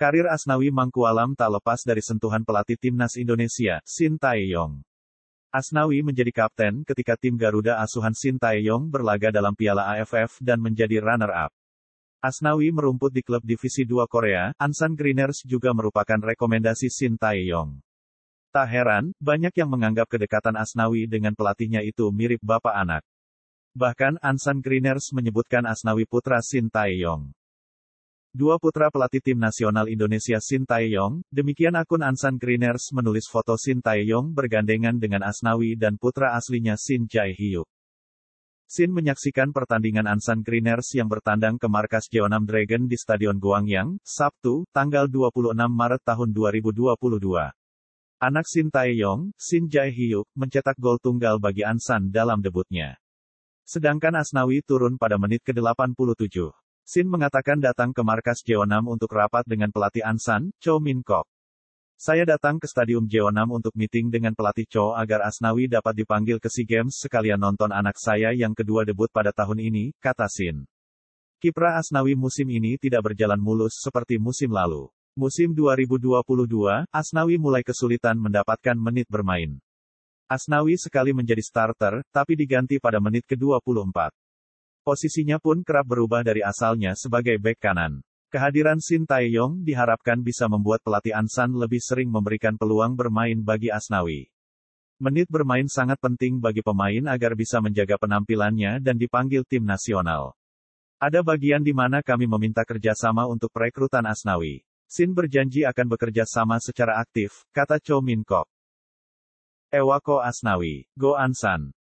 Karir Asnawi Mangkualam tak lepas dari sentuhan pelatih timnas Indonesia, Shin Tae-yong. Asnawi menjadi kapten ketika tim Garuda asuhan Shin Tae-yong berlaga dalam Piala AFF dan menjadi runner-up. Asnawi merumput di klub Divisi 2 Korea, Ansan Greeners juga merupakan rekomendasi Shin Tae-yong. Tak heran, banyak yang menganggap kedekatan Asnawi dengan pelatihnya itu mirip bapak anak. Bahkan Ansan Greeners menyebutkan Asnawi putra Shin Tae-yong. Dua putra pelatih tim nasional Indonesia Shin Tae-yong, demikian akun Ansan Greeners menulis foto Shin Tae-yong bergandengan dengan Asnawi dan putra aslinya Shin Jae Hyuk. Shin menyaksikan pertandingan Ansan Greeners yang bertandang ke markas Jeonnam Dragon di Stadion Gwangyang, Sabtu, tanggal 26 Maret tahun 2022. Anak Shin Tae-yong, Shin Jae Hyuk, mencetak gol tunggal bagi Ansan dalam debutnya. Sedangkan Asnawi turun pada menit ke-87. Sin mengatakan datang ke markas Jeonam untuk rapat dengan pelatih Ansan, Cho Min Kok. Saya datang ke Stadium Jeonam untuk meeting dengan pelatih Cho agar Asnawi dapat dipanggil ke SEA Games sekalian nonton anak saya yang kedua debut pada tahun ini, kata Sin. Kiprah Asnawi musim ini tidak berjalan mulus seperti musim lalu. Musim 2022, Asnawi mulai kesulitan mendapatkan menit bermain. Asnawi sekali menjadi starter, tapi diganti pada menit ke-24. Posisinya pun kerap berubah dari asalnya sebagai bek kanan. Kehadiran Shin Taeyong diharapkan bisa membuat pelatih Ansan lebih sering memberikan peluang bermain bagi Asnawi. Menit bermain sangat penting bagi pemain agar bisa menjaga penampilannya dan dipanggil tim nasional. Ada bagian di mana kami meminta kerjasama untuk perekrutan Asnawi. Shin berjanji akan bekerja sama secara aktif, kata Cho Min Kok. Ewako Asnawi, Go Ansan.